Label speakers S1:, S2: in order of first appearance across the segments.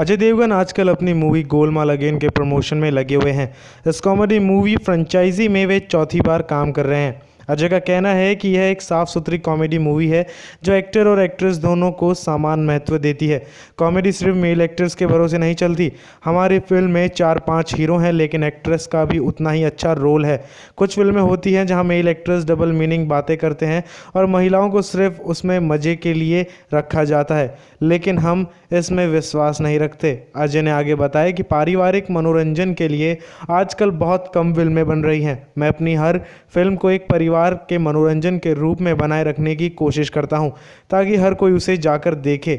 S1: अजय देवगन आजकल अपनी movie Golmaal again के प्रमोशन में लगे हुए हैं इस कॉमेडी मूवी फ्रेंचाइजी में वे चौथी बार काम कर रहे हैं अजय का कहना है कि यह एक साफ सुथरी कॉमेडी मूवी है जो एक्टर और एक्ट्रेस दोनों को समान महत्व देती है कॉमेडी सिर्फ मेल एक्टर्स के भरोसे नहीं चलती हमारी फिल्म में चार पाँच हीरो हैं लेकिन एक्ट्रेस का भी उतना ही अच्छा रोल है कुछ फिल्में होती हैं जहाँ मेल एक्ट्रेस डबल मीनिंग बातें करते हैं और महिलाओं को सिर्फ उसमें मज़े के लिए रखा जाता है लेकिन हम इसमें विश्वास नहीं रखते अजय ने आगे बताया कि पारिवारिक मनोरंजन के लिए आजकल बहुत कम फिल्में बन रही हैं मैं अपनी हर फिल्म को एक परिवार परिवार के मनोरंजन के रूप में बनाए रखने की कोशिश करता हूँ ताकि हर कोई उसे जाकर देखे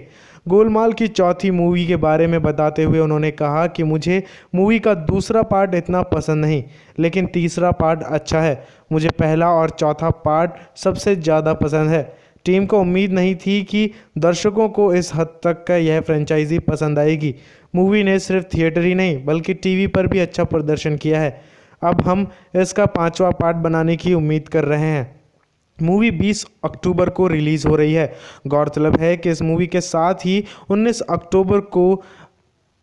S1: गोलमाल की चौथी मूवी के बारे में बताते हुए उन्होंने कहा कि मुझे मूवी का दूसरा पार्ट इतना पसंद नहीं लेकिन तीसरा पार्ट अच्छा है मुझे पहला और चौथा पार्ट सबसे ज़्यादा पसंद है टीम को उम्मीद नहीं थी कि दर्शकों को इस हद तक का यह फ्रेंचाइजी पसंद आएगी मूवी ने सिर्फ थिएटर ही नहीं बल्कि टीवी पर भी अच्छा प्रदर्शन किया है अब हम इसका पाँचवा पार्ट बनाने की उम्मीद कर रहे हैं मूवी 20 अक्टूबर को रिलीज़ हो रही है गौरतलब है कि इस मूवी के साथ ही 19 अक्टूबर को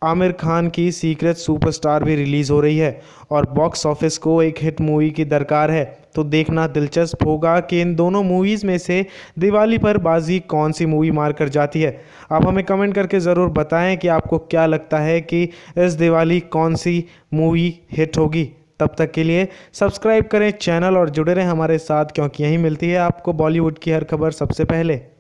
S1: आमिर खान की सीक्रेट सुपरस्टार भी रिलीज़ हो रही है और बॉक्स ऑफिस को एक हिट मूवी की दरकार है तो देखना दिलचस्प होगा कि इन दोनों मूवीज़ में से दिवाली पर बाजी कौन सी मूवी मार कर जाती है आप हमें कमेंट करके ज़रूर बताएं कि आपको क्या लगता है कि इस दिवाली कौन सी मूवी हिट होगी तब तक के लिए सब्सक्राइब करें चैनल और जुड़े रहें हमारे साथ क्योंकि यहीं मिलती है आपको बॉलीवुड की हर खबर सबसे पहले